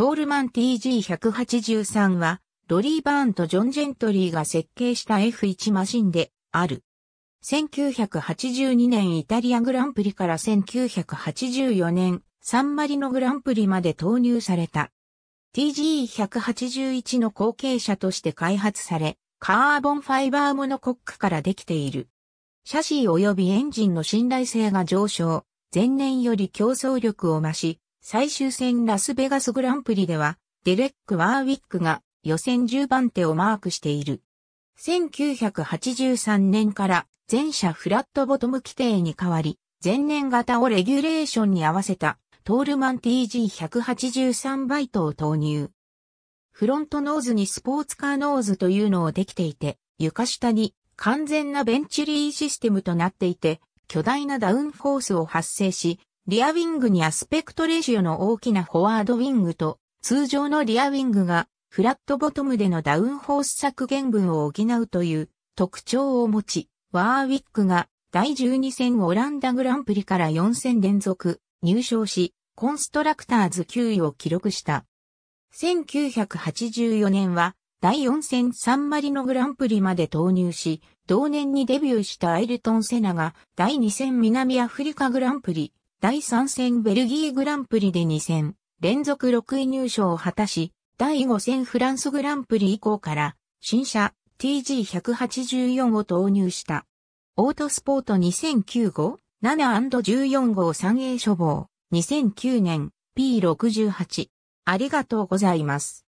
トールマン TG183 は、ロリー・バーンとジョン・ジェントリーが設計した F1 マシンである。1982年イタリアグランプリから1984年サンマリノグランプリまで投入された。TGE181 の後継者として開発され、カーボンファイバーモノコックからできている。シャシー及びエンジンの信頼性が上昇、前年より競争力を増し、最終戦ラスベガスグランプリでは、デレック・ワーウィックが予選10番手をマークしている。1983年から全車フラットボトム規定に変わり、前年型をレギュレーションに合わせたトールマン TG183 バイトを投入。フロントノーズにスポーツカーノーズというのをできていて、床下に完全なベンチリーシステムとなっていて、巨大なダウンフォースを発生し、リアウィングにアスペクトレシオの大きなフォワードウィングと通常のリアウィングがフラットボトムでのダウンホース削減分を補うという特徴を持ち、ワーウィックが第12戦オランダグランプリから4戦連続入賞し、コンストラクターズ9位を記録した。1984年は第4戦サンマリノグランプリまで投入し、同年にデビューしたアイルトン・セナが第2戦南アフリカグランプリ第3戦ベルギーグランプリで2戦、連続6位入賞を果たし、第5戦フランスグランプリ以降から、新車 TG184 を投入した。オートスポート2009号、7&14 号 3A 処方、2009年 P68。ありがとうございます。